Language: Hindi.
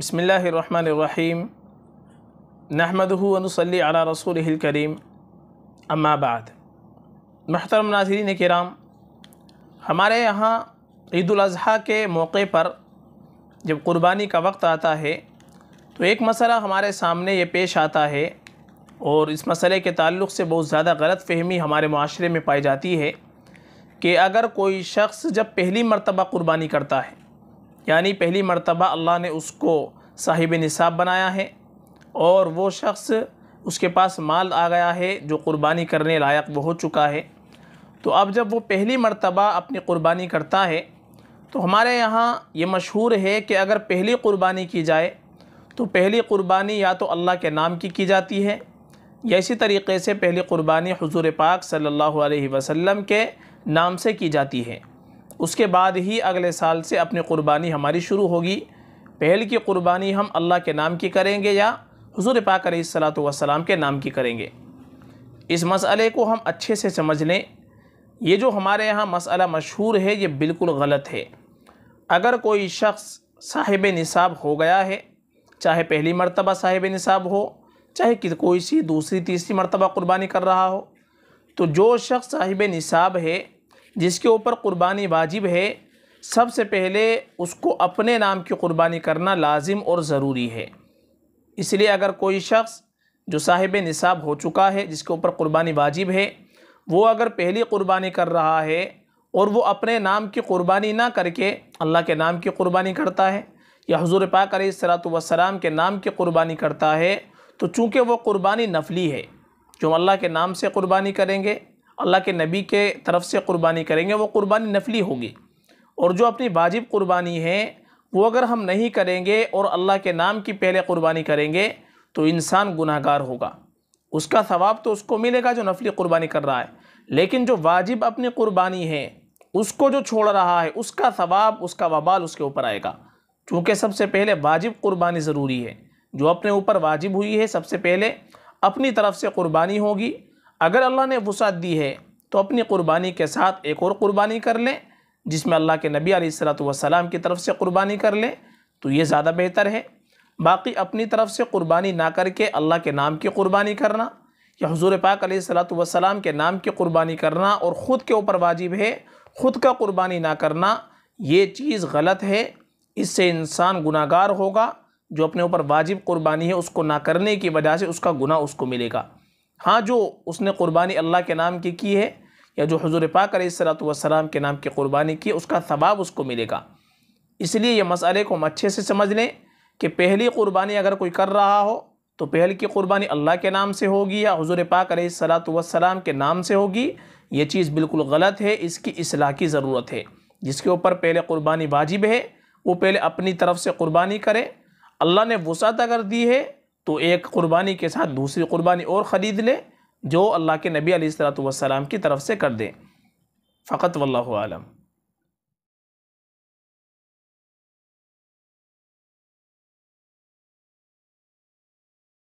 बसमीम नहमदूनसली अला रसूल करीम अम्माबाद महतरम नाजरीन कराम हमारे यहाँ ईद अज़ी के मौके पर जब क़ुरबानी का वक्त आता है तो एक मसला हमारे सामने ये पेश आता है और इस मसले के तल्ल से बहुत ज़्यादा गलत फहमी हमारे माशरे में पाई जाती है कि अगर कोई शख्स जब पहली मरतबा क़ुरबानी करता है यानी पहली मरतबा अल्लाह ने उसको साहिब निसाब बनाया है और वो शख़्स उसके पास माल आ गया है जो कुर्बानी करने लायक वो हो चुका है तो अब जब वो पहली मरतबा अपनी कुर्बानी करता है तो हमारे यहाँ ये मशहूर है कि अगर पहली कुर्बानी की जाए तो पहली कुर्बानी या तो अल्लाह के नाम की की जाती है या इसी तरीके से पहली कुर्बानी हजूर पाक सल्लल्लाहु अलैहि वसल्लम के नाम से की जाती है उसके बाद ही अगले साल से अपनी क़ुरबानी हमारी शुरू होगी पहल की क़ुरबानी हम अल्लाह के नाम की करेंगे या हजूर पाक सलाम के नाम की करेंगे इस मसले को हम अच्छे से समझ लें ये जो हमारे यहाँ मसला मशहूर है ये बिल्कुल गलत है अगर कोई शख्स साहिब निसाब हो गया है चाहे पहली मरतबा साहिब निसाब हो चाहे कि कोई सी दूसरी तीसरी मरतबा क़ुरबानी कर रहा हो तो जो शख्स साहिब निसाब है जिसके ऊपर क़ुरबानी वाजिब है सबसे पहले उसको अपने नाम की क़ुरबानी करना लाजिम और ज़रूरी है इसलिए अगर कोई शख्स जो साहिब निसाब हो चुका है जिसके ऊपर क़ुरबानी वाजिब है वो अगर पहली कुर्बानी कर रहा है और वो अपने नाम की क़ुरबानी ना करके अल्लाह के नाम की क़ुरबानी करता है या हजूर पाक सलाम के नाम की क़ुरबानी करता है तो चूँकि वो क़ुरबानी नफली है जो अल्लाह के नाम से क़ुरबानी करेंगे अल्लाह के नबी के तरफ से कुर्बानी करेंगे वो कुर्बानी नफली होगी और जो अपनी वाजिब कुर्बानी है वो अगर हम नहीं करेंगे और अल्लाह के नाम की पहले कुर्बानी करेंगे तो इंसान गुनाहगार होगा उसका सवाब तो उसको मिलेगा जो नफली कुर्बानी कर रहा है लेकिन जो वाजिब अपनी कुर्बानी है उसको जो छोड़ रहा है उसका सवाब उसका वबाल उसके ऊपर आएगा चूँकि सबसे पहले वाजिब कुर्बानी ज़रूरी है जो अपने ऊपर वाजिब हुई है सबसे पहले अपनी तरफ से कुर्बानी होगी अगर अल्लाह ने वसात दी है तो अपनी क़ुरबानी के साथ एक और क़ुरबानी कर लें जिसमें अल्लाह के नबी सलाम की तरफ से क़ुरबानी कर लें तो ये ज़्यादा बेहतर है बाकी अपनी तरफ से क़ुरबानी ना करके अल्लाह के नाम की क़ुरबानी करना या हजूर पाक सलातम के नाम की क़ुरबानी करना और ख़ुद के ऊपर वाजिब है ख़ुद का कुर्बानी ना करना ये चीज़ गलत है इससे इंसान गुनागार होगा जो अपने ऊपर वाजिब कुर्बानी है उसको ना करने की वजह से उसका गुना उसको मिलेगा हाँ जो उसने क़ुरबानी अल्लाह के नाम की की है या जो हजूर पाक सलाम के नाम की कुर्बानी की उसका सवाब उसको मिलेगा इसलिए यह मसले को हम अच्छे से समझ लें कि पहली क़ुरबानी अगर कोई कर रहा हो तो पहल की क़ुरबानी अल्लाह के नाम से होगी या हजूर पाक सलाम के नाम से होगी ये चीज़ बिल्कुल गलत है इसकी असलाह की ज़रूरत है जिसके ऊपर पहले क़ुरबानी वाजिब है वो पहले अपनी तरफ से क़ुरबानी करें अल्लाह ने वसात अगर दी है तो एक क़ुरबानी के साथ दूसरी क़ुरबानी और ख़रीद ले जो अल्लाह के नबी सलाम की तरफ से कर दें फ़कत वल्लम